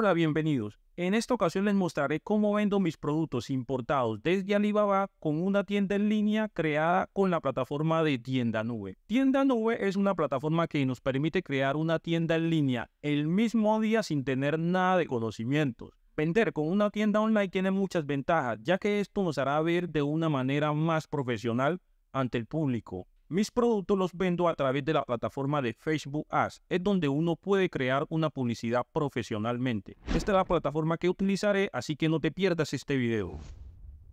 Hola, bienvenidos. En esta ocasión les mostraré cómo vendo mis productos importados desde Alibaba con una tienda en línea creada con la plataforma de Tienda Nube. Tienda Nube es una plataforma que nos permite crear una tienda en línea el mismo día sin tener nada de conocimientos. Vender con una tienda online tiene muchas ventajas, ya que esto nos hará ver de una manera más profesional ante el público. Mis productos los vendo a través de la plataforma de Facebook Ads, es donde uno puede crear una publicidad profesionalmente. Esta es la plataforma que utilizaré, así que no te pierdas este video.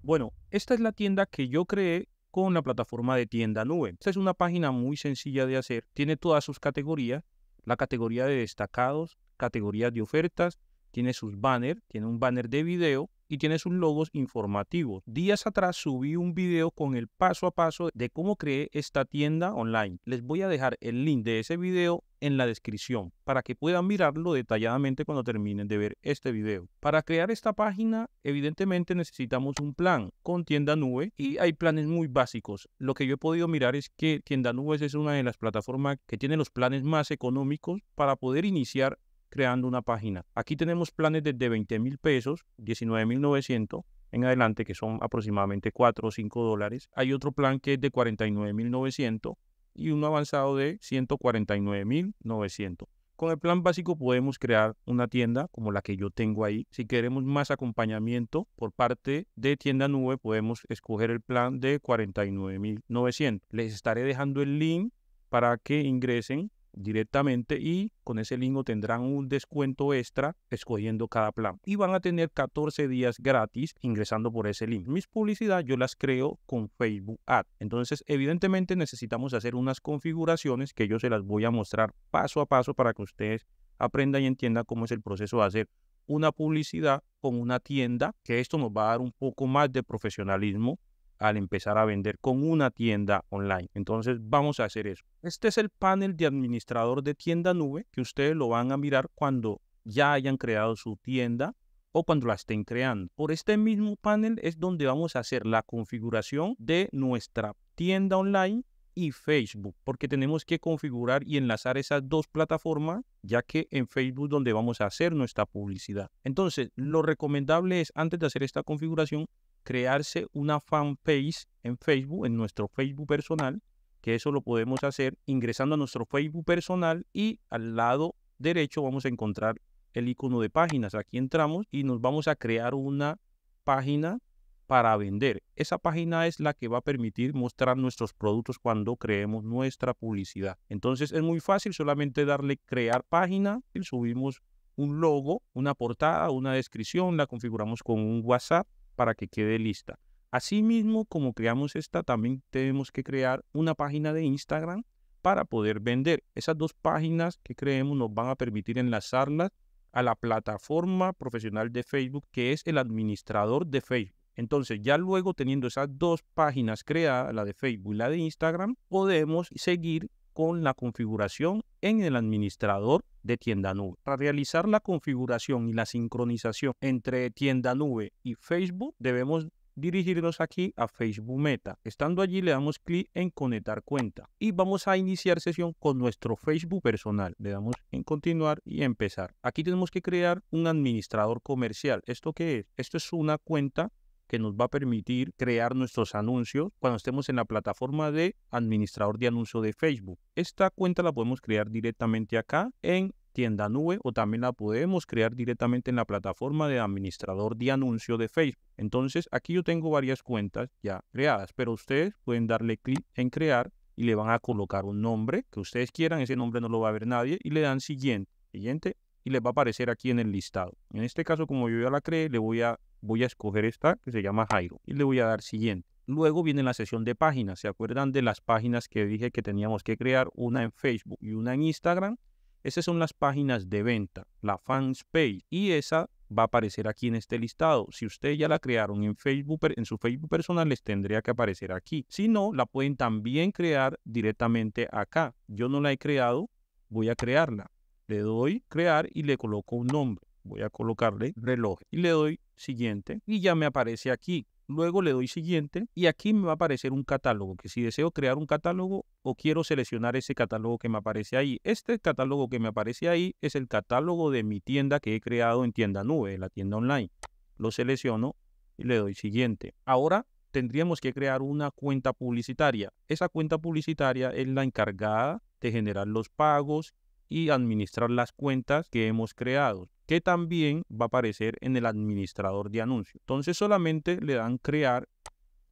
Bueno, esta es la tienda que yo creé con la plataforma de tienda nube. Esta es una página muy sencilla de hacer, tiene todas sus categorías, la categoría de destacados, categorías de ofertas, tiene sus banners, tiene un banner de video, y tiene sus logos informativos. Días atrás subí un video con el paso a paso de cómo creé esta tienda online. Les voy a dejar el link de ese video en la descripción para que puedan mirarlo detalladamente cuando terminen de ver este video. Para crear esta página, evidentemente necesitamos un plan con Tienda Nube y hay planes muy básicos. Lo que yo he podido mirar es que Tienda Nubes es una de las plataformas que tiene los planes más económicos para poder iniciar creando una página. Aquí tenemos planes desde 20 mil pesos, 19,900 en adelante, que son aproximadamente 4 o 5 dólares. Hay otro plan que es de 49,900 y uno avanzado de 149,900. Con el plan básico podemos crear una tienda como la que yo tengo ahí. Si queremos más acompañamiento por parte de tienda nube, podemos escoger el plan de 49.900. Les estaré dejando el link para que ingresen directamente y con ese link tendrán un descuento extra escogiendo cada plan y van a tener 14 días gratis ingresando por ese link. Mis publicidad yo las creo con Facebook Ad. Entonces, evidentemente necesitamos hacer unas configuraciones que yo se las voy a mostrar paso a paso para que ustedes aprendan y entiendan cómo es el proceso de hacer una publicidad con una tienda, que esto nos va a dar un poco más de profesionalismo al empezar a vender con una tienda online. Entonces vamos a hacer eso. Este es el panel de administrador de tienda nube que ustedes lo van a mirar cuando ya hayan creado su tienda o cuando la estén creando. Por este mismo panel es donde vamos a hacer la configuración de nuestra tienda online y Facebook, porque tenemos que configurar y enlazar esas dos plataformas, ya que en Facebook donde vamos a hacer nuestra publicidad. Entonces, lo recomendable es antes de hacer esta configuración crearse una fanpage en Facebook, en nuestro Facebook personal, que eso lo podemos hacer ingresando a nuestro Facebook personal y al lado derecho vamos a encontrar el icono de páginas. Aquí entramos y nos vamos a crear una página para vender. Esa página es la que va a permitir mostrar nuestros productos cuando creemos nuestra publicidad. Entonces es muy fácil solamente darle crear página y subimos un logo, una portada, una descripción, la configuramos con un WhatsApp para que quede lista. Asimismo, como creamos esta, también tenemos que crear una página de Instagram para poder vender. Esas dos páginas que creemos nos van a permitir enlazarlas a la plataforma profesional de Facebook, que es el administrador de Facebook. Entonces, ya luego teniendo esas dos páginas creadas, la de Facebook y la de Instagram, podemos seguir con la configuración en el administrador de tienda nube. Para realizar la configuración y la sincronización entre tienda nube y Facebook, debemos dirigirnos aquí a Facebook Meta. Estando allí le damos clic en conectar cuenta y vamos a iniciar sesión con nuestro Facebook personal. Le damos en continuar y empezar. Aquí tenemos que crear un administrador comercial. ¿Esto qué es? Esto es una cuenta que nos va a permitir crear nuestros anuncios cuando estemos en la plataforma de administrador de anuncio de Facebook. Esta cuenta la podemos crear directamente acá en tienda nube o también la podemos crear directamente en la plataforma de administrador de anuncio de Facebook. Entonces aquí yo tengo varias cuentas ya creadas, pero ustedes pueden darle clic en crear y le van a colocar un nombre que ustedes quieran, ese nombre no lo va a ver nadie y le dan siguiente, siguiente y les va a aparecer aquí en el listado. En este caso como yo ya la creé, le voy a voy a escoger esta que se llama Jairo y le voy a dar siguiente. Luego viene la sesión de páginas. ¿Se acuerdan de las páginas que dije que teníamos que crear? Una en Facebook y una en Instagram. Esas son las páginas de venta, la fan page. Y esa va a aparecer aquí en este listado. Si ustedes ya la crearon en Facebook, en su Facebook personal, les tendría que aparecer aquí. Si no, la pueden también crear directamente acá. Yo no la he creado, voy a crearla. Le doy crear y le coloco un nombre voy a colocarle reloj y le doy siguiente y ya me aparece aquí. Luego le doy siguiente y aquí me va a aparecer un catálogo, que si deseo crear un catálogo o quiero seleccionar ese catálogo que me aparece ahí. Este catálogo que me aparece ahí es el catálogo de mi tienda que he creado en tienda nube, la tienda online. Lo selecciono y le doy siguiente. Ahora tendríamos que crear una cuenta publicitaria. Esa cuenta publicitaria es la encargada de generar los pagos y administrar las cuentas que hemos creado que también va a aparecer en el administrador de anuncios. Entonces solamente le dan crear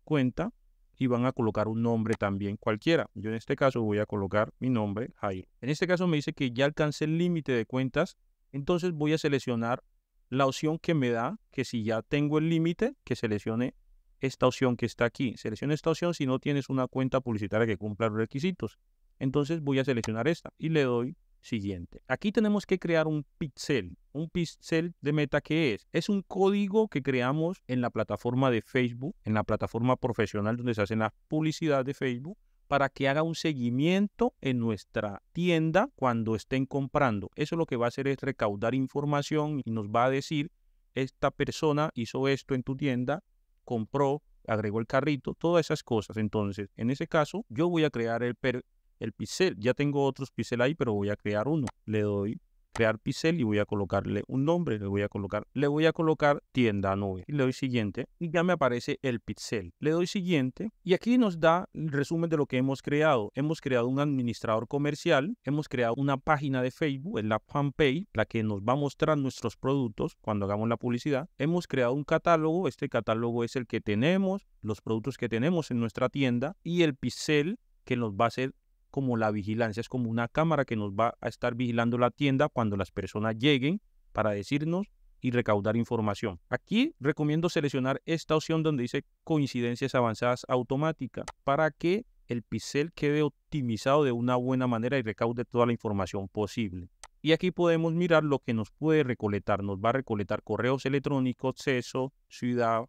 cuenta y van a colocar un nombre también cualquiera. Yo en este caso voy a colocar mi nombre, Jairo. En este caso me dice que ya alcancé el límite de cuentas, entonces voy a seleccionar la opción que me da que si ya tengo el límite, que seleccione esta opción que está aquí. Seleccione esta opción si no tienes una cuenta publicitaria que cumpla los requisitos. Entonces voy a seleccionar esta y le doy siguiente. Aquí tenemos que crear un pixel. Un pixel de meta que es. Es un código que creamos en la plataforma de Facebook, en la plataforma profesional donde se hacen las publicidad de Facebook para que haga un seguimiento en nuestra tienda cuando estén comprando. Eso lo que va a hacer es recaudar información y nos va a decir, esta persona hizo esto en tu tienda, compró, agregó el carrito, todas esas cosas. Entonces, en ese caso, yo voy a crear el, per el pixel. Ya tengo otros pixel ahí, pero voy a crear uno. Le doy crear pixel y voy a colocarle un nombre, le voy a colocar, le voy a colocar tienda nube. Y le doy siguiente y ya me aparece el pixel. Le doy siguiente y aquí nos da el resumen de lo que hemos creado. Hemos creado un administrador comercial, hemos creado una página de Facebook, en la fanpage, la que nos va a mostrar nuestros productos cuando hagamos la publicidad. Hemos creado un catálogo, este catálogo es el que tenemos, los productos que tenemos en nuestra tienda y el pixel que nos va a hacer como la vigilancia, es como una cámara que nos va a estar vigilando la tienda cuando las personas lleguen para decirnos y recaudar información. Aquí recomiendo seleccionar esta opción donde dice coincidencias avanzadas automática para que el pixel quede optimizado de una buena manera y recaude toda la información posible. Y aquí podemos mirar lo que nos puede recolectar. Nos va a recolectar correos electrónicos, sexo, ciudad,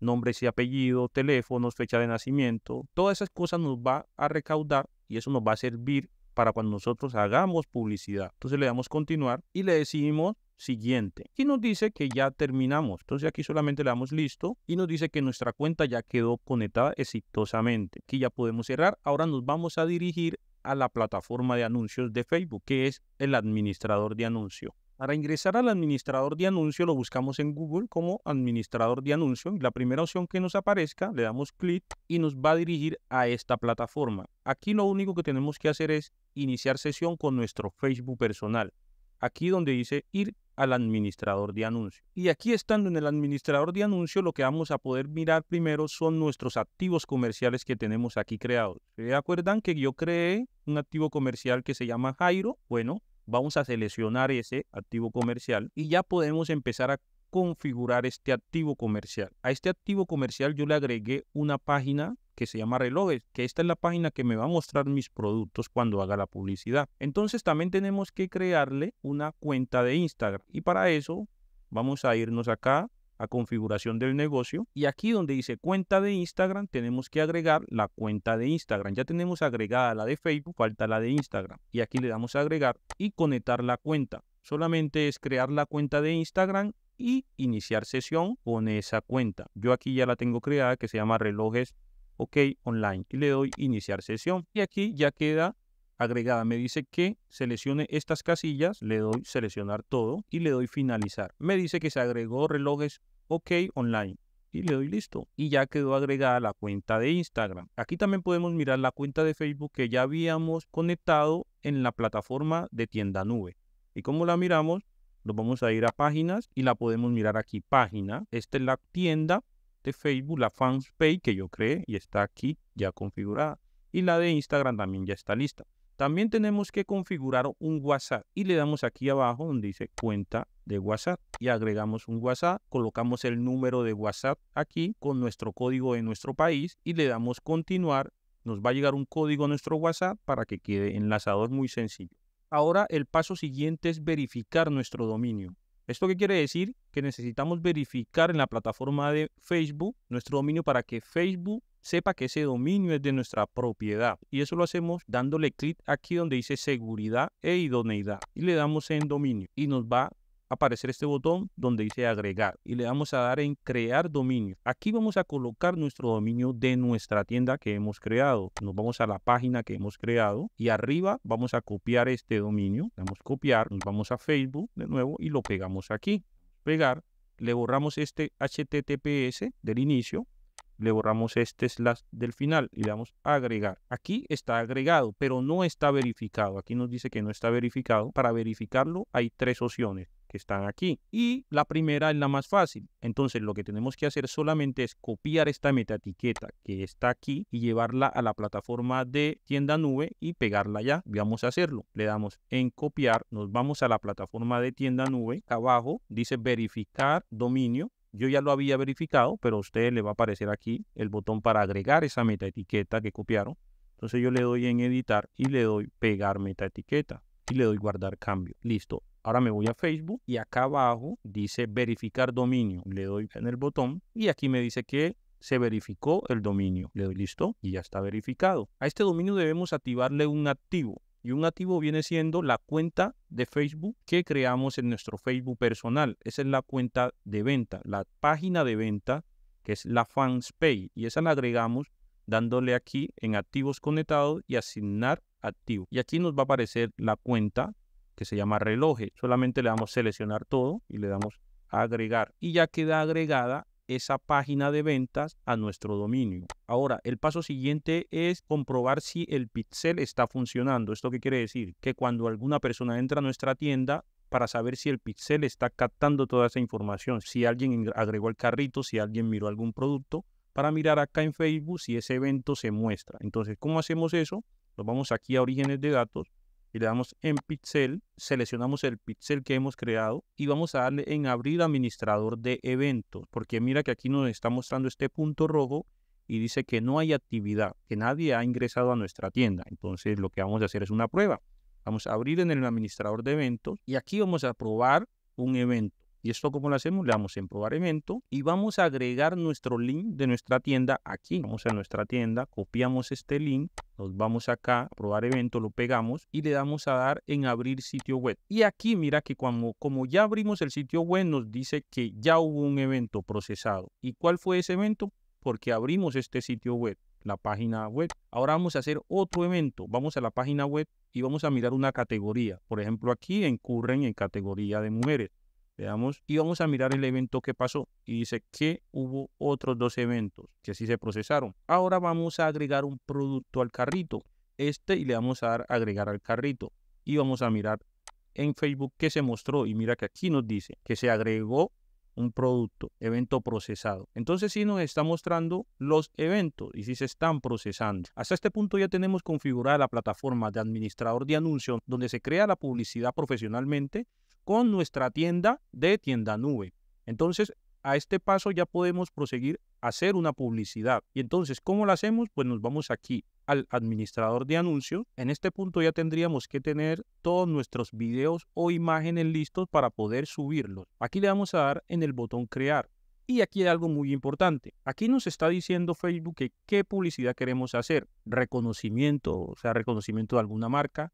nombres y apellido, teléfonos, fecha de nacimiento. Todas esas cosas nos va a recaudar y eso nos va a servir para cuando nosotros hagamos publicidad. Entonces le damos continuar y le decimos siguiente. Y nos dice que ya terminamos. Entonces aquí solamente le damos listo y nos dice que nuestra cuenta ya quedó conectada exitosamente. Aquí ya podemos cerrar. Ahora nos vamos a dirigir a la plataforma de anuncios de Facebook, que es el administrador de anuncios. Para ingresar al administrador de anuncio lo buscamos en Google como administrador de anuncio y la primera opción que nos aparezca le damos clic y nos va a dirigir a esta plataforma. Aquí lo único que tenemos que hacer es iniciar sesión con nuestro Facebook personal. Aquí donde dice ir al administrador de anuncio. Y aquí estando en el administrador de anuncio, lo que vamos a poder mirar primero son nuestros activos comerciales que tenemos aquí creados. ¿Se acuerdan que yo creé un activo comercial que se llama Jairo? Bueno, vamos a seleccionar ese activo comercial y ya podemos empezar a configurar este activo comercial. A este activo comercial yo le agregué una página que se llama relojes, que esta es la página que me va a mostrar mis productos cuando haga la publicidad. Entonces también tenemos que crearle una cuenta de Instagram y para eso vamos a irnos acá configuración del negocio. Y aquí donde dice cuenta de Instagram, tenemos que agregar la cuenta de Instagram. Ya tenemos agregada la de Facebook, falta la de Instagram. Y aquí le damos a agregar y conectar la cuenta. Solamente es crear la cuenta de Instagram y iniciar sesión con esa cuenta. Yo aquí ya la tengo creada que se llama relojes OK online y le doy iniciar sesión. Y aquí ya queda agregada. Me dice que seleccione estas casillas, le doy seleccionar todo y le doy finalizar. Me dice que se agregó relojes OK Online y le doy listo. Y ya quedó agregada la cuenta de Instagram. Aquí también podemos mirar la cuenta de Facebook que ya habíamos conectado en la plataforma de tienda nube. ¿Y como la miramos? Nos vamos a ir a páginas y la podemos mirar aquí. Página. Esta es la tienda de Facebook, la fans que yo creé y está aquí ya configurada. Y la de Instagram también ya está lista. También tenemos que configurar un WhatsApp y le damos aquí abajo donde dice cuenta de WhatsApp y agregamos un WhatsApp, colocamos el número de WhatsApp aquí con nuestro código de nuestro país y le damos continuar. Nos va a llegar un código a nuestro WhatsApp para que quede enlazador muy sencillo. Ahora el paso siguiente es verificar nuestro dominio. ¿Esto qué quiere decir? Que necesitamos verificar en la plataforma de Facebook nuestro dominio para que Facebook sepa que ese dominio es de nuestra propiedad. Y eso lo hacemos dándole clic aquí donde dice seguridad e idoneidad. Y le damos en dominio. Y nos va aparecer este botón donde dice agregar y le vamos a dar en crear dominio. Aquí vamos a colocar nuestro dominio de nuestra tienda que hemos creado. Nos vamos a la página que hemos creado y arriba vamos a copiar este dominio. Damos copiar, nos vamos a Facebook de nuevo y lo pegamos aquí. Pegar, le borramos este HTTPS del inicio le borramos este slash del final y le damos agregar. Aquí está agregado, pero no está verificado. Aquí nos dice que no está verificado. Para verificarlo hay tres opciones que están aquí. Y la primera es la más fácil. Entonces lo que tenemos que hacer solamente es copiar esta meta etiqueta que está aquí y llevarla a la plataforma de tienda nube y pegarla ya. Vamos a hacerlo. Le damos en copiar, nos vamos a la plataforma de tienda nube. Acá abajo dice verificar dominio. Yo ya lo había verificado, pero a usted le va a aparecer aquí el botón para agregar esa meta etiqueta que copiaron. Entonces yo le doy en editar y le doy pegar meta etiqueta y le doy guardar cambio. Listo. Ahora me voy a Facebook y acá abajo dice verificar dominio. Le doy en el botón y aquí me dice que se verificó el dominio. Le doy listo y ya está verificado. A este dominio debemos activarle un activo. Y un activo viene siendo la cuenta de Facebook que creamos en nuestro Facebook personal. Esa es la cuenta de venta, la página de venta que es la fans Y esa la agregamos dándole aquí en activos conectados y asignar activo. Y aquí nos va a aparecer la cuenta que se llama reloj Solamente le damos seleccionar todo y le damos agregar. Y ya queda agregada esa página de ventas a nuestro dominio. Ahora, el paso siguiente es comprobar si el pixel está funcionando. ¿Esto qué quiere decir? Que cuando alguna persona entra a nuestra tienda, para saber si el pixel está captando toda esa información, si alguien agregó el carrito, si alguien miró algún producto, para mirar acá en Facebook si ese evento se muestra. Entonces, ¿cómo hacemos eso? Nos vamos aquí a orígenes de datos y le damos en pixel, seleccionamos el pixel que hemos creado y vamos a darle en abrir administrador de eventos, porque mira que aquí nos está mostrando este punto rojo y dice que no hay actividad, que nadie ha ingresado a nuestra tienda. Entonces lo que vamos a hacer es una prueba. Vamos a abrir en el administrador de eventos y aquí vamos a probar un evento. ¿Y esto cómo lo hacemos? Le damos en probar evento y vamos a agregar nuestro link de nuestra tienda aquí. Vamos a nuestra tienda, copiamos este link, nos vamos acá, probar evento, lo pegamos y le damos a dar en abrir sitio web. Y aquí mira que cuando, como ya abrimos el sitio web nos dice que ya hubo un evento procesado. ¿Y cuál fue ese evento? Porque abrimos este sitio web la página web. Ahora vamos a hacer otro evento. Vamos a la página web y vamos a mirar una categoría. Por ejemplo, aquí en Curren en categoría de mujeres. Veamos. Y vamos a mirar el evento que pasó. Y dice que hubo otros dos eventos que sí se procesaron. Ahora vamos a agregar un producto al carrito. Este y le vamos a dar agregar al carrito. Y vamos a mirar en Facebook que se mostró. Y mira que aquí nos dice que se agregó un producto, evento procesado. Entonces sí nos está mostrando los eventos y sí se están procesando. Hasta este punto ya tenemos configurada la plataforma de administrador de anuncios donde se crea la publicidad profesionalmente con nuestra tienda de tienda nube. Entonces, a este paso ya podemos proseguir a hacer una publicidad. Y entonces, ¿cómo la hacemos? Pues nos vamos aquí al administrador de anuncios. En este punto ya tendríamos que tener todos nuestros videos o imágenes listos para poder subirlos. Aquí le vamos a dar en el botón crear. Y aquí hay algo muy importante. Aquí nos está diciendo Facebook que qué publicidad queremos hacer. Reconocimiento, o sea, reconocimiento de alguna marca,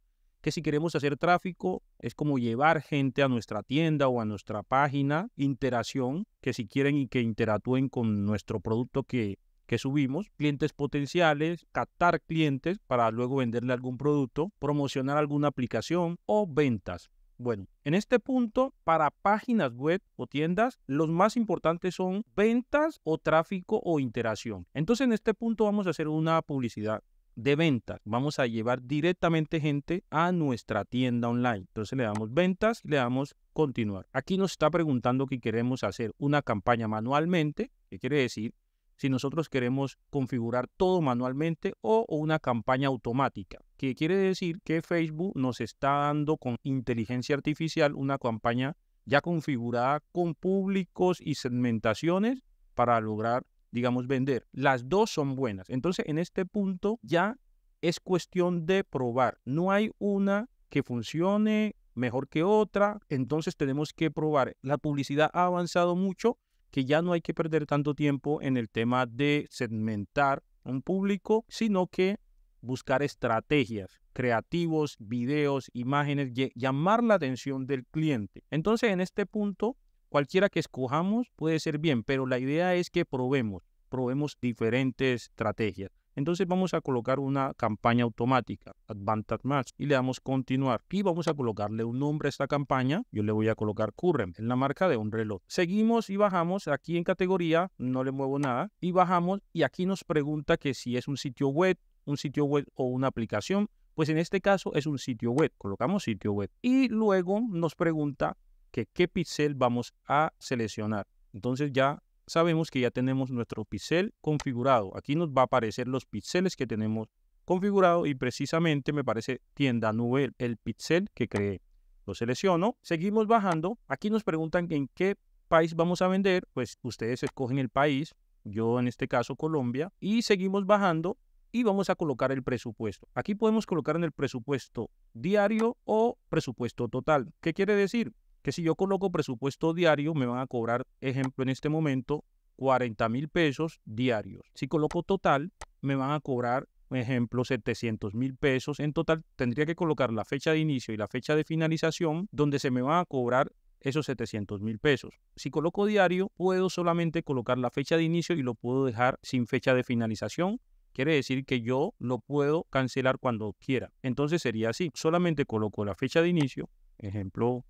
si queremos hacer tráfico, es como llevar gente a nuestra tienda o a nuestra página, interacción, que si quieren y que interactúen con nuestro producto que, que subimos, clientes potenciales, captar clientes para luego venderle algún producto, promocionar alguna aplicación o ventas. Bueno, en este punto, para páginas web o tiendas, los más importantes son ventas o tráfico o interacción. Entonces, en este punto vamos a hacer una publicidad de venta. Vamos a llevar directamente gente a nuestra tienda online. Entonces le damos ventas le damos continuar. Aquí nos está preguntando qué queremos hacer una campaña manualmente, que quiere decir si nosotros queremos configurar todo manualmente o, o una campaña automática, que quiere decir que Facebook nos está dando con inteligencia artificial una campaña ya configurada con públicos y segmentaciones para lograr digamos, vender. Las dos son buenas. Entonces, en este punto ya es cuestión de probar. No hay una que funcione mejor que otra, entonces tenemos que probar. La publicidad ha avanzado mucho que ya no hay que perder tanto tiempo en el tema de segmentar un público, sino que buscar estrategias, creativos, videos, imágenes, llamar la atención del cliente. Entonces, en este punto, Cualquiera que escojamos puede ser bien, pero la idea es que probemos, probemos diferentes estrategias. Entonces vamos a colocar una campaña automática, Advantage Match, y le damos continuar. Y vamos a colocarle un nombre a esta campaña. Yo le voy a colocar Current, en la marca de un reloj. Seguimos y bajamos aquí en categoría, no le muevo nada, y bajamos y aquí nos pregunta que si es un sitio web, un sitio web o una aplicación. Pues en este caso es un sitio web, colocamos sitio web. Y luego nos pregunta que qué pixel vamos a seleccionar. Entonces ya sabemos que ya tenemos nuestro pixel configurado. Aquí nos va a aparecer los píxeles que tenemos configurado y precisamente me parece tienda nube el pixel que creé. Lo selecciono, seguimos bajando. Aquí nos preguntan en qué país vamos a vender. Pues ustedes escogen el país, yo en este caso Colombia, y seguimos bajando y vamos a colocar el presupuesto. Aquí podemos colocar en el presupuesto diario o presupuesto total. ¿Qué quiere decir? que si yo coloco presupuesto diario, me van a cobrar, ejemplo, en este momento, 40 mil pesos diarios. Si coloco total, me van a cobrar, ejemplo, 700 mil pesos. En total, tendría que colocar la fecha de inicio y la fecha de finalización, donde se me van a cobrar esos 700 mil pesos. Si coloco diario, puedo solamente colocar la fecha de inicio y lo puedo dejar sin fecha de finalización. Quiere decir que yo lo puedo cancelar cuando quiera. Entonces sería así. Solamente coloco la fecha de inicio, ejemplo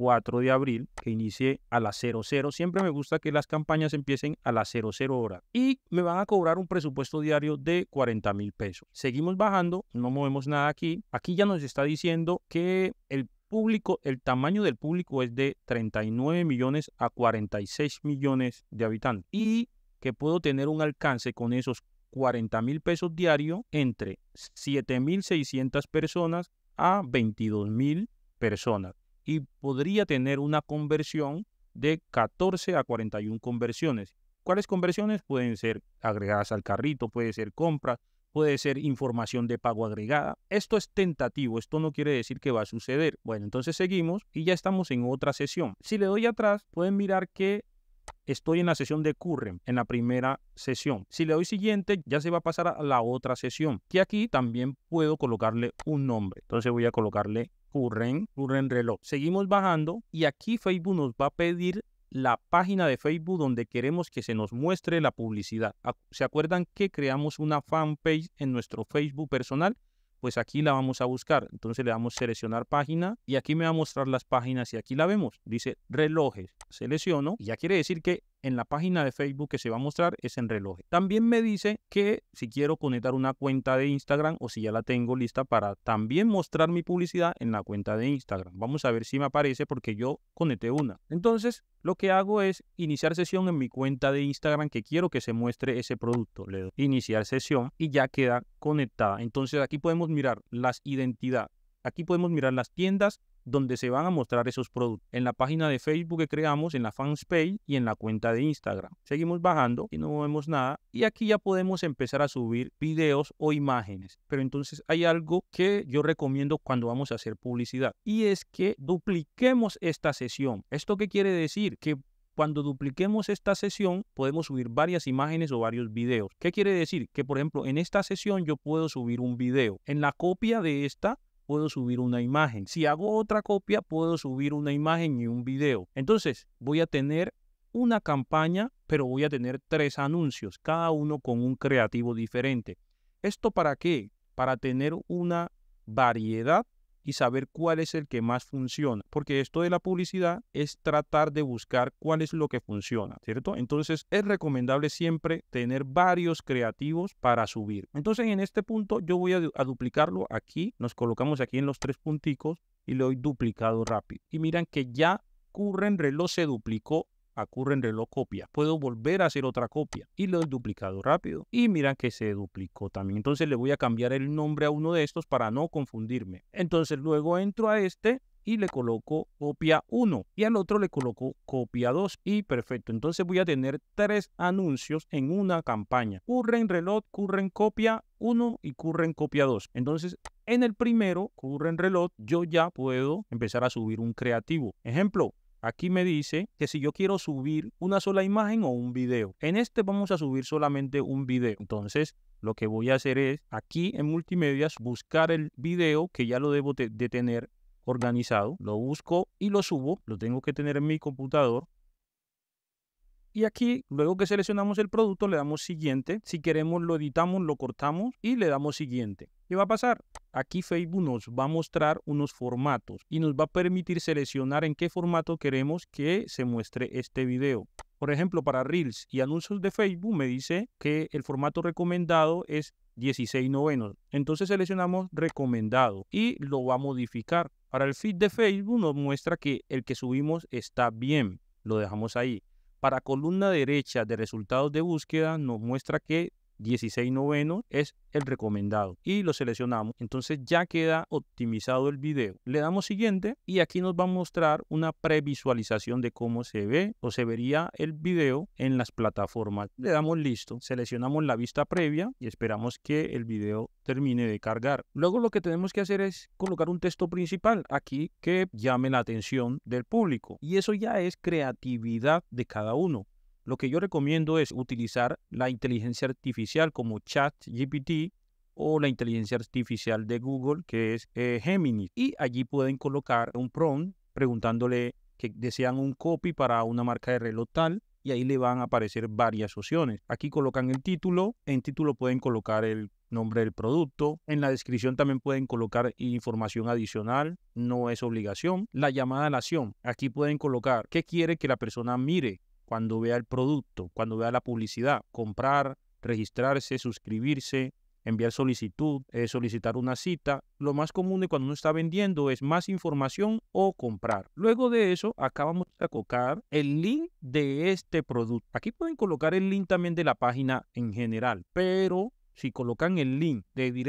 4 de abril, que inicie a las 00. Siempre me gusta que las campañas empiecen a las 00 horas. Y me van a cobrar un presupuesto diario de 40 mil pesos. Seguimos bajando, no movemos nada aquí. Aquí ya nos está diciendo que el público, el tamaño del público es de 39 millones a 46 millones de habitantes. Y que puedo tener un alcance con esos 40 mil pesos diario entre 7.600 personas a 22 mil personas y podría tener una conversión de 14 a 41 conversiones. ¿Cuáles conversiones? Pueden ser agregadas al carrito, puede ser compra, puede ser información de pago agregada. Esto es tentativo, esto no quiere decir que va a suceder. Bueno, entonces seguimos y ya estamos en otra sesión. Si le doy atrás, pueden mirar que estoy en la sesión de curren, en la primera sesión. Si le doy siguiente, ya se va a pasar a la otra sesión, Y aquí también puedo colocarle un nombre. Entonces voy a colocarle curren, curren reloj. Seguimos bajando y aquí Facebook nos va a pedir la página de Facebook donde queremos que se nos muestre la publicidad. ¿Se acuerdan que creamos una fanpage en nuestro Facebook personal? Pues aquí la vamos a buscar. Entonces le damos seleccionar página y aquí me va a mostrar las páginas y aquí la vemos. Dice relojes. Selecciono y ya quiere decir que en la página de Facebook que se va a mostrar es en reloj. También me dice que si quiero conectar una cuenta de Instagram o si ya la tengo lista para también mostrar mi publicidad en la cuenta de Instagram. Vamos a ver si me aparece porque yo conecté una. Entonces, lo que hago es iniciar sesión en mi cuenta de Instagram que quiero que se muestre ese producto. Le doy iniciar sesión y ya queda conectada. Entonces, aquí podemos mirar las identidades Aquí podemos mirar las tiendas donde se van a mostrar esos productos. En la página de Facebook que creamos, en la Page y en la cuenta de Instagram. Seguimos bajando y no vemos nada. Y aquí ya podemos empezar a subir videos o imágenes. Pero entonces hay algo que yo recomiendo cuando vamos a hacer publicidad. Y es que dupliquemos esta sesión. ¿Esto qué quiere decir? Que cuando dupliquemos esta sesión, podemos subir varias imágenes o varios videos. ¿Qué quiere decir? Que, por ejemplo, en esta sesión yo puedo subir un video. En la copia de esta puedo subir una imagen. Si hago otra copia, puedo subir una imagen y un video. Entonces, voy a tener una campaña, pero voy a tener tres anuncios, cada uno con un creativo diferente. ¿Esto para qué? Para tener una variedad y saber cuál es el que más funciona. Porque esto de la publicidad es tratar de buscar cuál es lo que funciona, ¿cierto? Entonces es recomendable siempre tener varios creativos para subir. Entonces en este punto yo voy a, duplicarlo aquí. Nos colocamos aquí en los tres punticos y le doy duplicado rápido. Y miran que ya Curren reloj se duplicó reloj copia, Puedo volver a hacer otra copia y lo he duplicado rápido. Y mira que se duplicó también. Entonces le voy a cambiar el nombre a uno de estos para no confundirme. Entonces luego entro a este y le coloco copia 1 y al otro le coloco copia 2 y perfecto entonces voy a tener tres anuncios en una campaña curren reloj curren copia 1 y curren copia 2 entonces en el primero curren reloj yo ya puedo empezar a subir un creativo ejemplo Aquí me dice que si yo quiero subir una sola imagen o un video. En este vamos a subir solamente un video. Entonces, lo que voy a hacer es aquí en multimedia buscar el video que ya lo debo de tener organizado. Lo busco y lo subo. Lo tengo que tener en mi computador. Y aquí, luego que seleccionamos el producto, le damos siguiente. Si queremos, lo editamos, lo cortamos y le damos siguiente. ¿Qué va a pasar? Aquí Facebook nos va a mostrar unos formatos y nos va a permitir seleccionar en qué formato queremos que se muestre este video. Por ejemplo, para Reels y anuncios de Facebook me dice que el formato recomendado es 16 novenos. Entonces seleccionamos recomendado y lo va a modificar. Para el feed de Facebook nos muestra que el que subimos está bien. Lo dejamos ahí. Para columna derecha de resultados de búsqueda nos muestra que 16 novenos es el recomendado y lo seleccionamos. Entonces ya queda optimizado el video. Le damos siguiente y aquí nos va a mostrar una previsualización de cómo se ve o se vería el video en las plataformas. Le damos listo, seleccionamos la vista previa y esperamos que el video termine de cargar. Luego lo que tenemos que hacer es colocar un texto principal aquí que llame la atención del público y eso ya es creatividad de cada uno lo que yo recomiendo es utilizar la inteligencia artificial como ChatGPT o la inteligencia artificial de Google, que es eh, Gemini. Y allí pueden colocar un prompt preguntándole que desean un copy para una marca de reloj tal y ahí le van a aparecer varias opciones. Aquí colocan el título, en título pueden colocar el nombre del producto, en la descripción también pueden colocar información adicional, no es obligación. La llamada a la acción, aquí pueden colocar qué quiere que la persona mire, cuando vea el producto, cuando vea la publicidad, comprar, registrarse, suscribirse, enviar solicitud, eh, solicitar una cita. Lo más común de cuando uno está vendiendo es más información o comprar. Luego de eso, acá vamos a colocar el link de este producto. Aquí pueden colocar el link también de la página en general, pero si colocan el link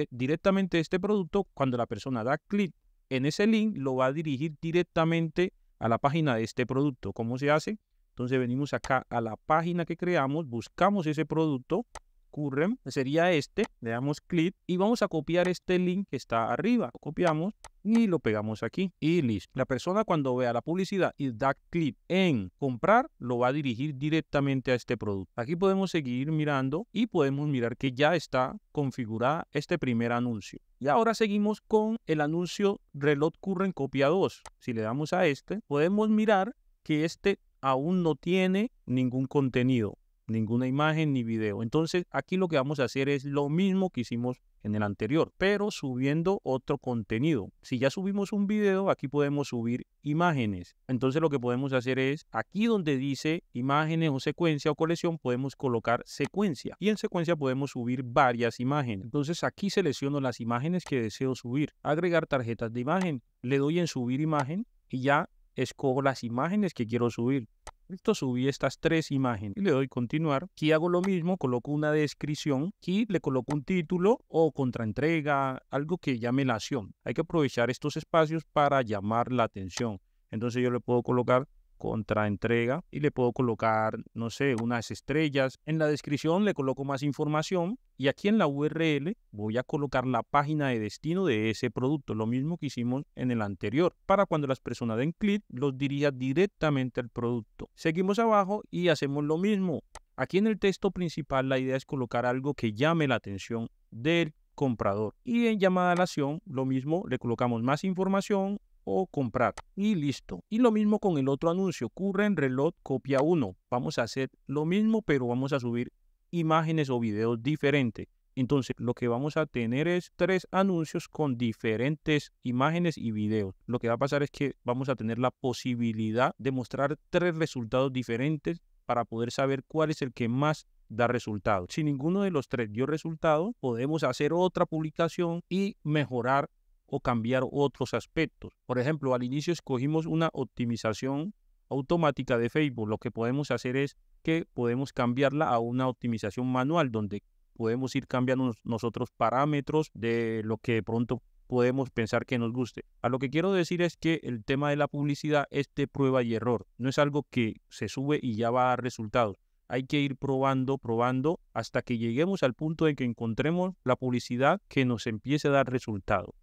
directamente de este producto, cuando la persona da clic en ese link, lo va a dirigir directamente a la página de este producto. ¿Cómo se hace? Entonces venimos acá a la página que creamos, buscamos ese producto, Current, sería este, le damos clic y vamos a copiar este link que está arriba. Lo copiamos y lo pegamos aquí y listo. La persona cuando vea la publicidad y da clic en comprar, lo va a dirigir directamente a este producto. Aquí podemos seguir mirando y podemos mirar que ya está configurada este primer anuncio. Y ahora seguimos con el anuncio Reload Curren Copia 2. Si le damos a este, podemos mirar que este aún no tiene ningún contenido, ninguna imagen ni video. Entonces aquí lo que vamos a hacer es lo mismo que hicimos en el anterior, pero subiendo otro contenido. Si ya subimos un video, aquí podemos subir imágenes. Entonces lo que podemos hacer es, aquí donde dice imágenes o secuencia o colección, podemos colocar secuencia. Y en secuencia podemos subir varias imágenes. Entonces aquí selecciono las imágenes que deseo subir, agregar tarjetas de imagen, le doy en subir imagen y ya escojo las imágenes que quiero subir. Listo, subí estas tres imágenes y le doy continuar. Aquí hago lo mismo, coloco una descripción, aquí le coloco un título o contraentrega, algo que llame la acción. Hay que aprovechar estos espacios para llamar la atención. Entonces yo le puedo colocar contra entrega y le puedo colocar, no sé, unas estrellas. En la descripción le coloco más información y aquí en la URL voy a colocar la página de destino de ese producto, lo mismo que hicimos en el anterior, para cuando las personas den clic los dirija directamente al producto. Seguimos abajo y hacemos lo mismo. Aquí en el texto principal la idea es colocar algo que llame la atención del comprador. Y en llamada a la acción, lo mismo, le colocamos más información, o comprar. Y listo. Y lo mismo con el otro anuncio. en reloj Copia 1. Vamos a hacer lo mismo, pero vamos a subir imágenes o videos diferentes. Entonces, lo que vamos a tener es tres anuncios con diferentes imágenes y videos. Lo que va a pasar es que vamos a tener la posibilidad de mostrar tres resultados diferentes para poder saber cuál es el que más da resultado. Si ninguno de los tres dio resultado, podemos hacer otra publicación y mejorar o cambiar otros aspectos. Por ejemplo, al inicio escogimos una optimización automática de Facebook. Lo que podemos hacer es que podemos cambiarla a una optimización manual donde podemos ir cambiando nosotros parámetros de lo que de pronto podemos pensar que nos guste. A lo que quiero decir es que el tema de la publicidad es de prueba y error. No es algo que se sube y ya va a dar resultados. Hay que ir probando, probando hasta que lleguemos al punto de que encontremos la publicidad que nos empiece a dar resultados.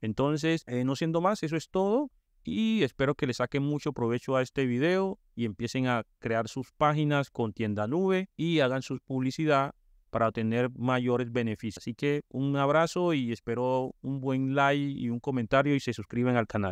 Entonces, eh, no siendo más, eso es todo y espero que le saquen mucho provecho a este video y empiecen a crear sus páginas con tienda nube y hagan su publicidad para obtener mayores beneficios. Así que un abrazo y espero un buen like y un comentario y se suscriben al canal.